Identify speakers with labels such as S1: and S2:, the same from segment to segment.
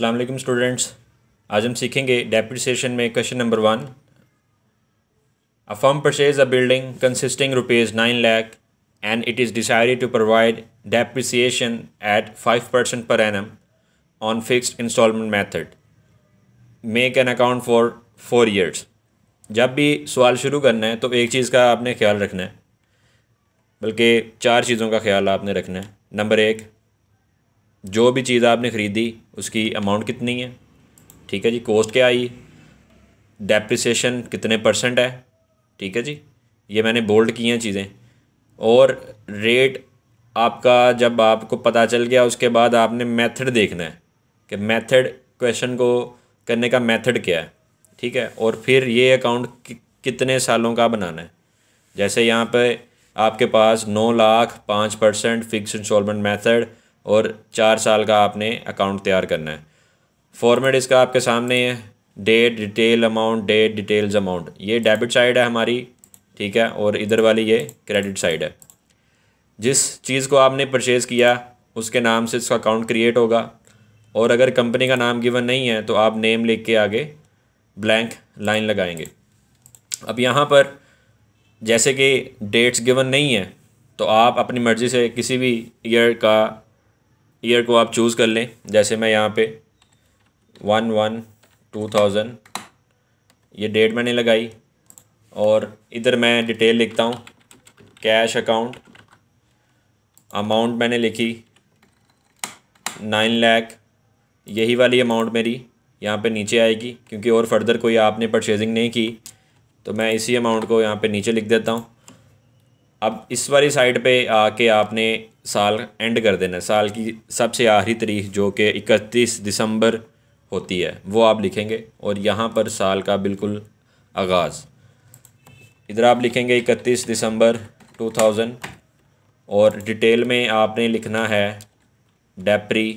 S1: अलमेकम students आज हम सीखेंगे डेप्रिसिएशन में question number one a firm purchase a building consisting rupees nine lakh and it is decided to provide depreciation at five percent per annum on fixed installment method make an account for four years जब भी सवाल शुरू करना है तो एक चीज़ का आपने ख्याल रखना है बल्कि चार चीज़ों का ख्याल आपने रखना है नंबर एक जो भी चीज़ आपने ख़रीदी उसकी अमाउंट कितनी है ठीक है जी कॉस्ट क्या आई डेप्रिसिएशन कितने परसेंट है ठीक है जी ये मैंने बोल्ड की हैं चीज़ें और रेट आपका जब आपको पता चल गया उसके बाद आपने मेथड देखना है कि मेथड क्वेश्चन को करने का मेथड क्या है ठीक है और फिर ये अकाउंट कि, कितने सालों का बनाना है जैसे यहाँ पर आपके पास नौ लाख पाँच परसेंट फिक्स इंस्टॉलमेंट मेथड और चार साल का आपने अकाउंट तैयार करना है फॉर्मेट इसका आपके सामने है date detail amount date details amount ये डेबिट साइड है हमारी ठीक है और इधर वाली ये क्रेडिट साइड है जिस चीज़ को आपने परचेज़ किया उसके नाम से इसका अकाउंट क्रिएट होगा और अगर कंपनी का नाम गिवन नहीं है तो आप नेम लिख के आगे ब्लैंक लाइन लगाएंगे अब यहाँ पर जैसे कि डेट्स गिवन नहीं है तो आप अपनी मर्ज़ी से किसी भी ईयर का ईयर को आप चूज़ कर लें जैसे मैं यहाँ पे वन वन टू थाउजेंड ये डेट मैंने लगाई और इधर मैं डिटेल लिखता हूँ कैश अकाउंट अमाउंट मैंने लिखी नाइन लैख यही वाली अमाउंट मेरी यहाँ पे नीचे आएगी क्योंकि और फर्दर कोई आपने परचेजिंग नहीं की तो मैं इसी अमाउंट को यहाँ पे नीचे लिख देता हूँ अब इस वाली साइड पे आके आपने साल एंड कर देना साल की सबसे आखिरी तारीख जो कि इकतीस दिसंबर होती है वो आप लिखेंगे और यहाँ पर साल का बिल्कुल आगाज़ इधर आप लिखेंगे इकतीस दिसंबर टू थाउजेंड और डिटेल में आपने लिखना है डेप्री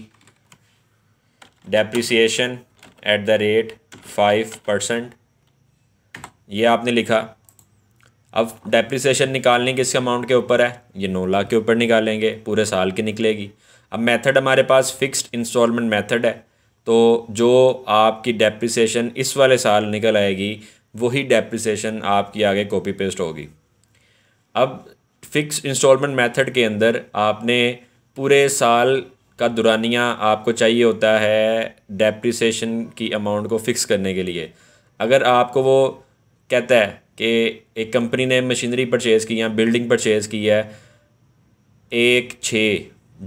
S1: depreciation at the rate five percent ये आपने लिखा अब डेप्रिसिएशन निकालने किस अमाउंट के ऊपर है ये नौ लाख के ऊपर निकालेंगे पूरे साल की निकलेगी अब मेथड हमारे पास फिक्स्ड इंस्टॉलमेंट मेथड है तो जो आपकी डेप्रिसिएशन इस वाले साल निकल आएगी वही डेप्रिसिएशन आपकी आगे कॉपी पेस्ट होगी अब फिक्स इंस्टॉलमेंट मेथड के अंदर आपने पूरे साल का दुरानिया आपको चाहिए होता है डेप्रिसिएशन की अमाउंट को फिक्स करने के लिए अगर आपको वो कहता है कि एक कंपनी ने मशीनरी परचेज़ की या बिल्डिंग परचेज़ की है एक छः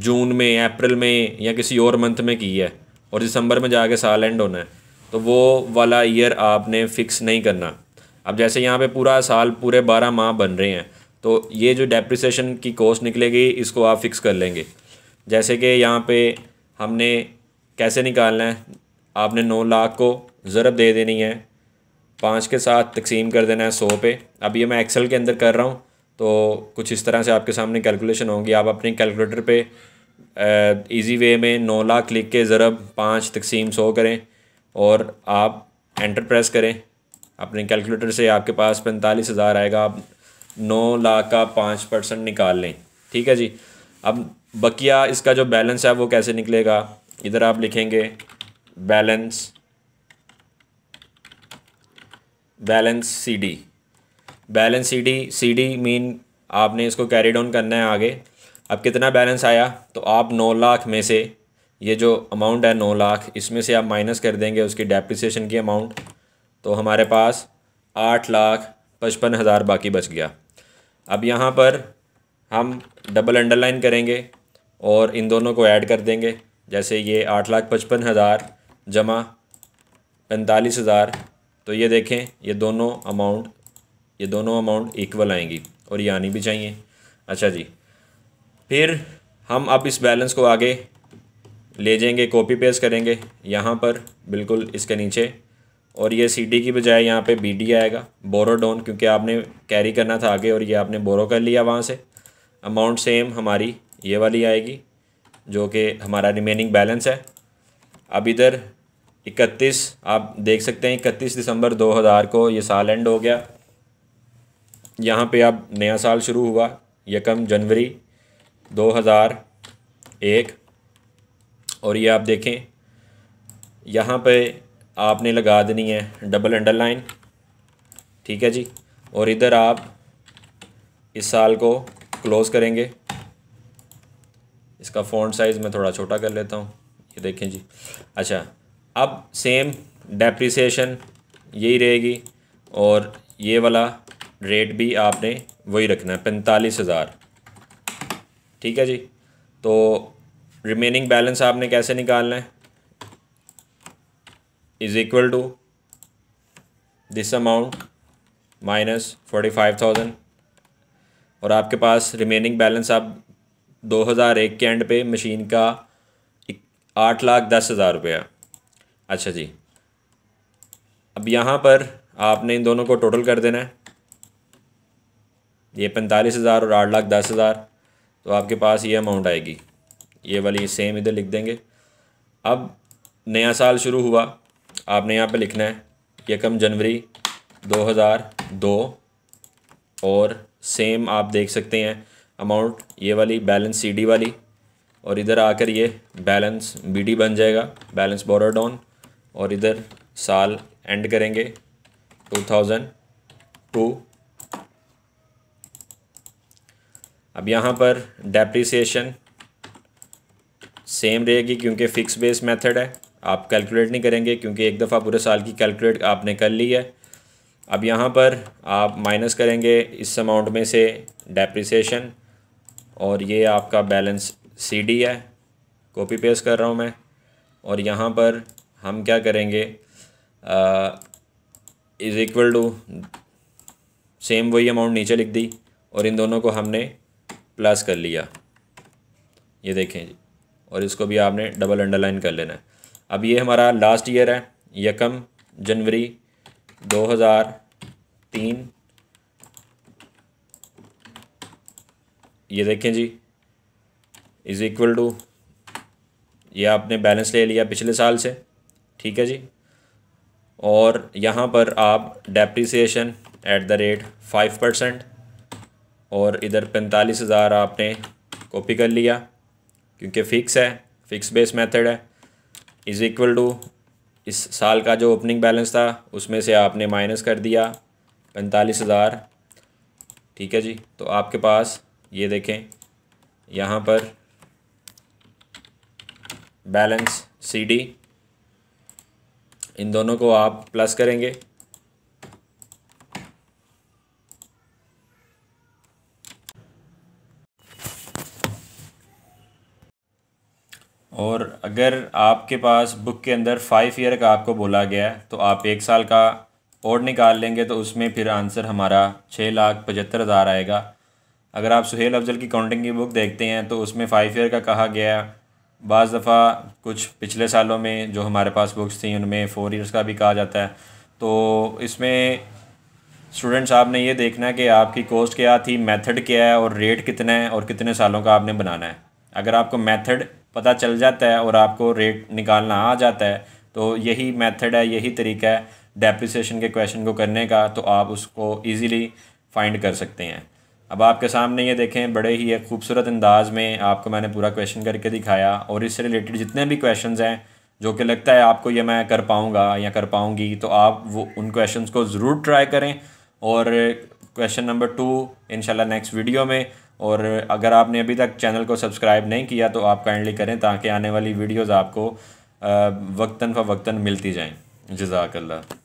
S1: जून में अप्रैल में या किसी और मंथ में की है और दिसंबर में जाके साल एंड होना है तो वो वाला ईयर आपने फ़िक्स नहीं करना अब जैसे यहाँ पे पूरा साल पूरे बारह माह बन रहे हैं तो ये जो डेप्रिसिएशन की कॉस्ट निकलेगी इसको आप फिक्स कर लेंगे जैसे कि यहाँ पे हमने कैसे निकालना है आपने नौ लाख को ज़रब दे देनी है पाँच के साथ तकसीम कर देना है सौ पे अब ये मैं एक्सेल के अंदर कर रहा हूँ तो कुछ इस तरह से आपके सामने कैलकुलेशन होगी आप अपने कैलकुलेटर पे इजी वे में नौ लाख लिख के ज़रब पाँच तकसीम सौ करें और आप एंटर प्रेस करें अपने कैलकुलेटर से आपके पास पैंतालीस हज़ार आएगा आप नौ लाख का पाँच परसेंट निकाल लें ठीक है जी अब बकिया इसका जो बैलेंस है वो कैसे निकलेगा इधर आप लिखेंगे balance balance C D balance C D C D mean आपने इसको कैरी डाउन करना है आगे अब कितना बैलेंस आया तो आप नौ लाख में से ये जो अमाउंट है नौ लाख इसमें से आप माइनस कर देंगे उसकी डेप्रिसिएशन की अमाउंट तो हमारे पास आठ लाख पचपन हज़ार बाकी बच गया अब यहाँ पर हम डबल अंडरलाइन करेंगे और इन दोनों को ऐड कर देंगे जैसे ये आठ लाख पचपन हज़ार जमा पैंतालीस हज़ार तो ये देखें ये दोनों अमाउंट ये दोनों अमाउंट इक्वल आएंगी और ये आनी भी चाहिए अच्छा जी फिर हम अब इस बैलेंस को आगे ले जाएंगे कॉपी पेस्ट करेंगे यहाँ पर बिल्कुल इसके नीचे और ये सी डी की बजाय यहाँ पे बी डी आएगा बोरो डोन क्योंकि आपने कैरी करना था आगे और ये आपने बोरो कर लिया वहाँ से अमाउंट सेम हमारी ये वाली आएगी जो कि हमारा रिमेनिंग बैलेंस है अब इधर इकतीस आप देख सकते हैं इकतीस दिसंबर 2000 को ये साल एंड हो गया यहाँ पे अब नया साल शुरू हुआ यकम जनवरी 2001 और ये आप देखें यहाँ पे आपने लगा देनी है डबल अंडरलाइन ठीक है जी और इधर आप इस साल को क्लोज़ करेंगे इसका फ़ॉन्ट साइज़ मैं थोड़ा छोटा कर लेता हूँ ये देखें जी अच्छा अब सेम डेप्रिसिएशन यही रहेगी और ये वाला रेट भी आपने वही रखना है पैंतालीस हज़ार ठीक है जी तो रिमेनिंग बैलेंस आपने कैसे निकालना है is equal to this amount minus forty five thousand और आपके पास रिमेनिंग बैलेंस आप दो हज़ार एक के एंड पे मशीन का आठ लाख दस हज़ार रुपया अच्छा जी अब यहाँ पर आपने इन दोनों को टोटल कर देना है ये पैंतालीस हज़ार और आठ लाख दस हज़ार तो आपके पास ये अमाउंट आएगी ये वाली सेम इधर लिख देंगे अब नया साल शुरू हुआ आपने यहाँ पे लिखना है यकम जनवरी 2002 और सेम आप देख सकते हैं अमाउंट ये वाली बैलेंस सीडी वाली और इधर आकर ये बैलेंस बीडी बन जाएगा बैलेंस बोरोड ऑन और इधर साल एंड करेंगे टू थाउजेंड टू अब यहाँ पर डेप्रिसिएशन सेम रहेगी क्योंकि फ़िक्स बेस मेथड है आप कैलकुलेट नहीं करेंगे क्योंकि एक दफ़ा पूरे साल की कैलकुलेट आपने कर ली है अब यहाँ पर आप माइनस करेंगे इस अमाउंट में से डेप्रिसिएशन और ये आपका बैलेंस सीडी है कॉपी पेस्ट कर रहा हूँ मैं और यहाँ पर हम क्या करेंगे इज़ इक्वल टू सेम वही अमाउंट नीचे लिख दी और इन दोनों को हमने प्लस कर लिया ये देखें जी और इसको भी आपने डबल अंडरलाइन कर लेना है अब ये हमारा लास्ट ईयर है यकम जनवरी दो हज़ार तीन ये देखें जी इज़ इक्वल टू ये आपने बैलेंस ले लिया पिछले साल से ठीक है जी और यहाँ पर आप depreciation at the rate five percent और इधर पैंतालीस हज़ार आपने कॉपी कर लिया क्योंकि फ़िक्स है फ़िक्स बेस मेथड है इज़ इक्वल टू इस साल का जो ओपनिंग बैलेंस था उसमें से आपने माइनस कर दिया पैंतालीस हज़ार ठीक है जी तो आपके पास ये देखें यहाँ पर बैलेंस सी डी इन दोनों को आप प्लस करेंगे और अगर आपके पास बुक के अंदर फाइव ईयर का आपको बोला गया है तो आप एक साल का और निकाल लेंगे तो उसमें फिर आंसर हमारा छः लाख पचहत्तर हज़ार आएगा अगर आप सुहेल अफजल की काउंटिंग की बुक देखते हैं तो उसमें फ़ाइव ईयर का कहा गया बज़ दफ़ा कुछ पिछले सालों में जो हमारे पास बुक्स थी उनमें फ़ोर ईयर्स का भी कहा जाता है तो इसमें स्टूडेंट्स आपने ये देखना है कि आपकी कोस्ट क्या थी मेथड क्या है और रेट कितना है और कितने सालों का आपने बनाना है अगर आपको मेथड पता चल जाता है और आपको रेट निकालना आ जाता है तो यही मेथड है यही तरीका है डेप्रिसिएशन के क्वेश्चन को करने का तो आप उसको ईजीली फाइंड कर सकते हैं अब आपके सामने ये देखें बड़े ही एक खूबसूरत अंदाज में आपको मैंने पूरा क्वेश्चन करके दिखाया और इससे रिलेटेड जितने भी क्वेश्चंस हैं जो कि लगता है आपको ये मैं कर पाऊँगा या कर पाऊँगी तो आप वो उन क्वेश्चंस को ज़रूर ट्राई करें और क्वेश्चन नंबर टू इनशाला नेक्स्ट वीडियो में और अगर आपने अभी तक चैनल को सब्सक्राइब नहीं किया तो आप काइंडली करें ताकि आने वाली वीडियोज़ आपको वक्ता फ़वता मिलती जाएँ जजाकल्ला